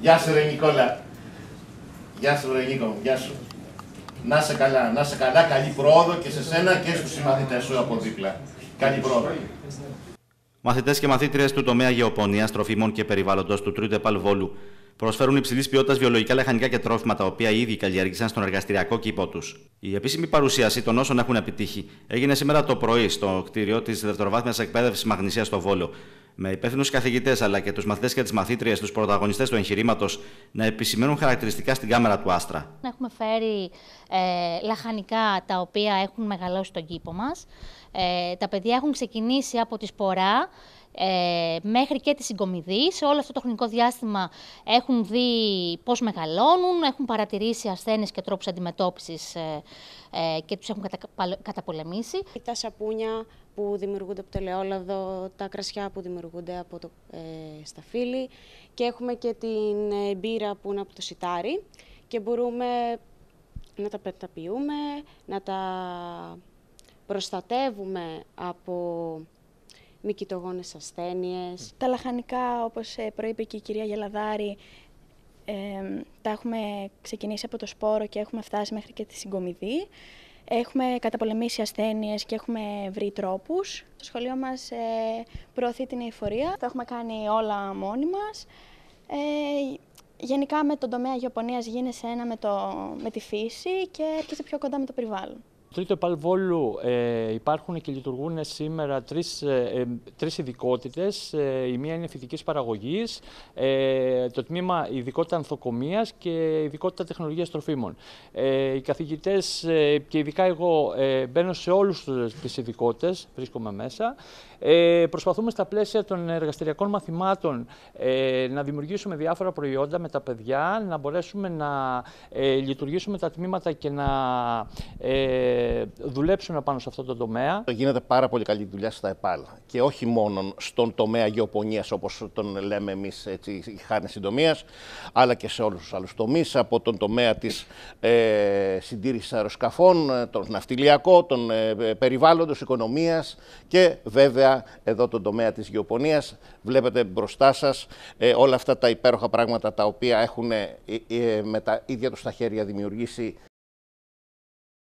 Γεια σου ρε Νικόλα. Γεια σου ρε Νίκο γεια σου. Να σε καλά, να σε καλά, καλή πρόοδο και σε σένα και στους συμμαθητές σου από δίπλα. Καλή πρόοδο. Μαθητές και μαθήτριες του τομέα γεωπονίας, τροφίμων και περιβάλλοντος του Τρίτου Βόλου προσφέρουν υψηλής ποιότητας βιολογικά λαχανικά και τρόφιμα τα οποία ήδη καλλιέργησαν στον εργαστηριακό κήπο τους. Η επίσημη παρουσίαση των όσων έχουν επιτύχει έγινε σήμερα το πρωί στο κτίριο της δευτεροβάθμιας εκπαίδευσης Μαγνησίας στο Βόλο, με υπεύθυνους καθηγητές αλλά και τους μαθητές και τις μαθήτριες, τους πρωταγωνιστές του εγχειρήματος, να επισημαίνουν χαρακτηριστικά στην κάμερα του Άστρα. Έχουμε φέρει ε, λαχανικά τα οποία έχουν μεγαλώσει τον κήπο μας. Ε, τα παιδιά έχουν ξεκινήσει από τη σπορά ε, μέχρι και τη συγκομιδή. Σε όλο αυτό το χρονικό διάστημα έχουν δει πώς μεγαλώνουν, έχουν παρατηρήσει ασθένειες και τρόπους αντιμετώπισης ε, ε, και τους έχουν καταπολεμήσει. Τα σαπούνια που δημιουργούνται από το ελαιόλαδο, τα κρασιά που δημιουργούνται από το ε, σταφύλι και έχουμε και την μπύρα που είναι από το σιτάρι και μπορούμε να τα πεταποιούμε, να τα προστατεύουμε από μικητογόνες ασθένειες. Τα λαχανικά, όπως ε, προείπε και η κυρία Γελαδάρη, τα έχουμε ξεκινήσει από το σπόρο και έχουμε φτάσει μέχρι και τη συγκομιδή. Έχουμε καταπολεμήσει ασθένειες και έχουμε βρει τρόπους. Το σχολείο μας ε, προωθεί την εφορία. Τα έχουμε κάνει όλα μόνοι μας. Ε, γενικά με τον τομέα γεωπονίας γίνεσαι ένα με, με τη φύση και έρχεσαι πιο κοντά με το περιβάλλον. Τρίτο επαλβόλου ε, υπάρχουν και λειτουργούν σήμερα τρεις, ε, ε τρεις ειδικότητες. Ε, η μία είναι φυτικής παραγωγής, το τμήμα ειδικότητα ανθοκομείας και ειδικότητα τεχνολογίας τροφίμων. οι καθηγητές και ειδικά εγώ μπαίνω σε όλους τις ειδικότητες, βρίσκομαι μέσα. Ε, προσπαθούμε στα πλαίσια των εργαστηριακών μαθημάτων να δημιουργήσουμε διάφορα προϊόντα με τα παιδιά, να μπορέσουμε να λειτουργήσουμε τα τμήματα και να δουλέψουν δουλέψουμε πάνω σε αυτό το τομέα. Γίνεται πάρα πολύ καλή δουλειά στα ΕΠΑΛ και όχι μόνο στον τομέα γεωπονίας όπως τον λέμε εμείς έτσι, η Χάνη συντομίας, αλλά και σε όλους τους άλλους τομείς από τον τομέα της ε, συντήρησης αεροσκαφών, ε, τον ναυτιλιακό, τον ε, ε περιβάλλοντος, οικονομίας και βέβαια εδώ τον τομέα της γεωπονίας. Βλέπετε μπροστά σας ε, όλα αυτά τα υπέροχα πράγματα τα οποία έχουν με τα ίδια τους τα χέρια δημιουργήσει